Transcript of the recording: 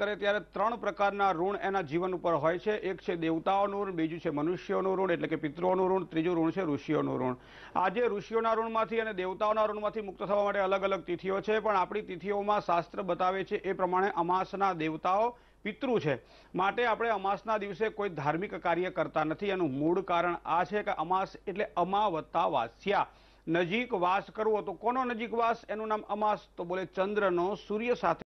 કરે ત્યારે ત્રણ પ્રકારના ઋણ એના જીવન ઉપર હોય છે એક છે દેવતાઓનું ઋણ બીજું છે મનુષ્યોનું ઋણ એટલે કે પિતૃઓનું ઋણ ત્રીજું ઋણ છે ઋષિઓનું ઋણ આજે ઋષિઓના ઋણમાંથી અને દેવતાઓના ઋણમાંથી મુક્ત થવા માટે અલગ અલગ તિથિઓ છે પણ આપણી તિથિઓમાં શાસ્ત્ર બતાવે છે એ પ્રમાણે અમાસના દેવતાઓ પિતૃ છે માટે આપણે અમાસના દિવસે કોઈ ધાર્મિક કાર્ય કરતા નથી એનું મૂળ કારણ આ છે કે અમાસ એટલે અમાવતા વાસ્યા નજીક વાસ કરવો તો કોનો નજીક વાસ એનું નામ અમાસ તો બોલે ચંદ્રનો સૂર્ય સાથે